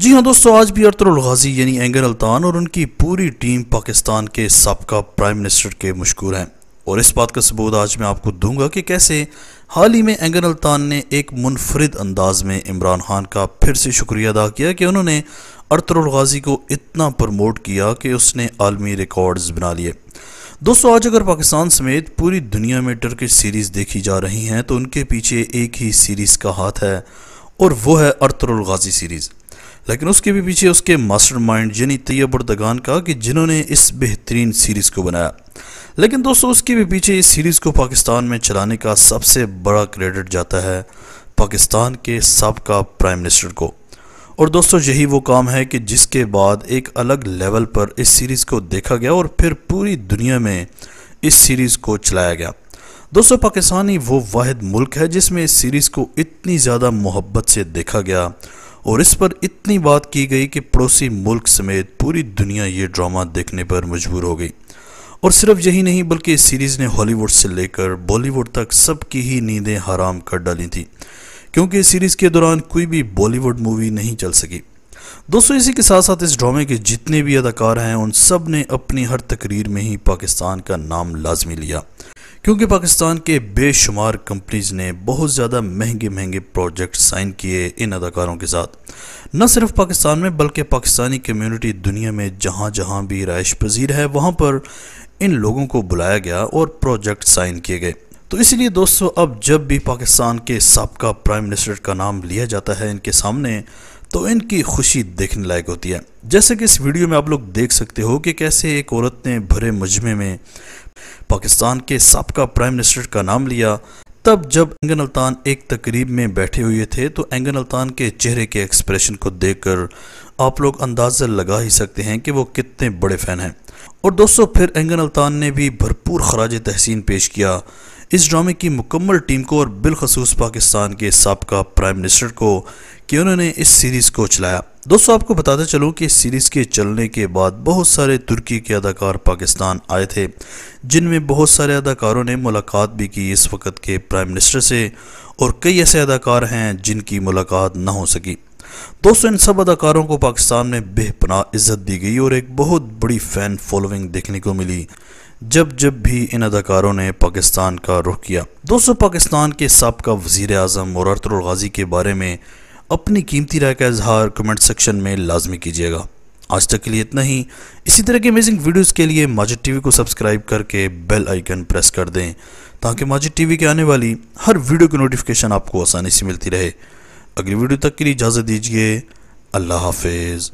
जी हाँ दोस्तों आज भी अरतरुल गाजी यानी एंगर अल्तान और उनकी पूरी टीम पाकिस्तान के सबका प्राइम मिनिस्टर के मशहूर हैं और इस बात का सबूत आज मैं आपको दूंगा कि कैसे हाल ही में एंगर अल्तान ने एक मुनफरद अंदाज में इमरान खान का फिर से शुक्रिया अदा किया कि उन्होंने अरतरुल गाजी को इतना प्रमोट किया कि उसने आलमी रिकॉर्ड्स बना लिए दोस्तों आज अगर पाकिस्तान समेत पूरी दुनिया में टर्किश सीरीज़ देखी जा रही हैं तो उनके पीछे एक ही सीरीज़ का हाथ है और वो है अरतरुल गाजी सीरीज़ लेकिन उसके भी पीछे उसके मास्टर माइंड यानी तैयब दगान का कि जिन्होंने इस बेहतरीन सीरीज़ को बनाया लेकिन दोस्तों उसके भी पीछे इस सीरीज़ को पाकिस्तान में चलाने का सबसे बड़ा क्रेडिट जाता है पाकिस्तान के सबका प्राइम मिनिस्टर को और दोस्तों यही वो काम है कि जिसके बाद एक अलग लेवल पर इस सीरीज़ को देखा गया और फिर पूरी दुनिया में इस सीरीज़ को चलाया गया दोस्तों पाकिस्तानी वो वाद मुल्क है जिसमें इस सीरीज़ को इतनी ज़्यादा मोहब्बत से देखा गया और इस पर इतनी बात की गई कि पड़ोसी मुल्क समेत पूरी दुनिया ये ड्रामा देखने पर मजबूर हो गई और सिर्फ यही नहीं बल्कि इस सीरीज़ ने हॉलीवुड से लेकर बॉलीवुड तक सबकी ही नींदें हराम कर डाली थी क्योंकि इस सीरीज़ के दौरान कोई भी बॉलीवुड मूवी नहीं चल सकी दोस्तों इसी के साथ साथ इस ड्रामे के जितने भी अदाकार हैं उन सब ने अपनी हर तकरीर में ही पाकिस्तान का नाम लाजमी लिया क्योंकि पाकिस्तान के बेशुमार कंपनीज ने बहुत ज़्यादा महंगे महंगे प्रोजेक्ट साइन किए इन अदाकारों के साथ न सिर्फ पाकिस्तान में बल्कि पाकिस्तानी कम्युनिटी दुनिया में जहाँ जहाँ भी राइश पजीर है वहाँ पर इन लोगों को बुलाया गया और प्रोजेक्ट साइन किए गए तो इसलिए दोस्तों अब जब भी पाकिस्तान के सबका प्राइम मिनिस्टर का नाम लिया जाता है इनके सामने तो इनकी खुशी देखने लायक होती है जैसे कि इस वीडियो में आप लोग देख सकते हो कि कैसे एक औरत ने भरे मजमे में पाकिस्तान के सबका प्राइम मिनिस्टर का नाम लिया तब जब एंगन अल्तान एक तकरीब में बैठे हुए थे तो एंगन अल्तान के चेहरे के एक्सप्रेशन को देखकर आप लोग अंदाज़ा लगा ही सकते हैं कि वो कितने बड़े फ़ैन हैं और दोस्तों फिर एंगन अल्तान ने भी भरपूर खराज तहसीन पेश किया इस ड्रामे की मुकम्मल टीम को और बिलखसूस पाकिस्तान के सबका प्राइम मिनिस्टर को कि उन्होंने इस सीरीज़ को चलाया दोस्तों आपको बताते चलूँ कि सीरीज़ के चलने के बाद बहुत सारे तुर्की के अदाकार पाकिस्तान आए थे जिनमें बहुत सारे अदाकारों ने मुलाकात भी की इस वक्त के प्राइम मिनिस्टर से और कई ऐसे अदाकार हैं जिनकी मुलाकात ना हो सकी दोस्तों इन सब अदाकारों को पाकिस्तान में बेपना इज्जत दी गई और एक बहुत बड़ी फ़ैन फॉलोइंग देखने को मिली जब जब भी इन अदाकारों ने पाकिस्तान का रुख किया दोस्तों पाकिस्तान के सबका वजीर अजम और अर्तुलगाजी के बारे में अपनी कीमती राय का इजहार कमेंट सेक्शन में लाजमी कीजिएगा आज तक के लिए इतना ही इसी तरह के अमेजिंग वीडियोस के लिए माजिद टीवी को सब्सक्राइब करके बेल आइकन प्रेस कर दें ताकि माजिद टीवी के आने वाली हर वीडियो की नोटिफिकेशन आपको आसानी से मिलती रहे अगली वीडियो तक के लिए इजाज़त दीजिए अल्लाह हाफिज़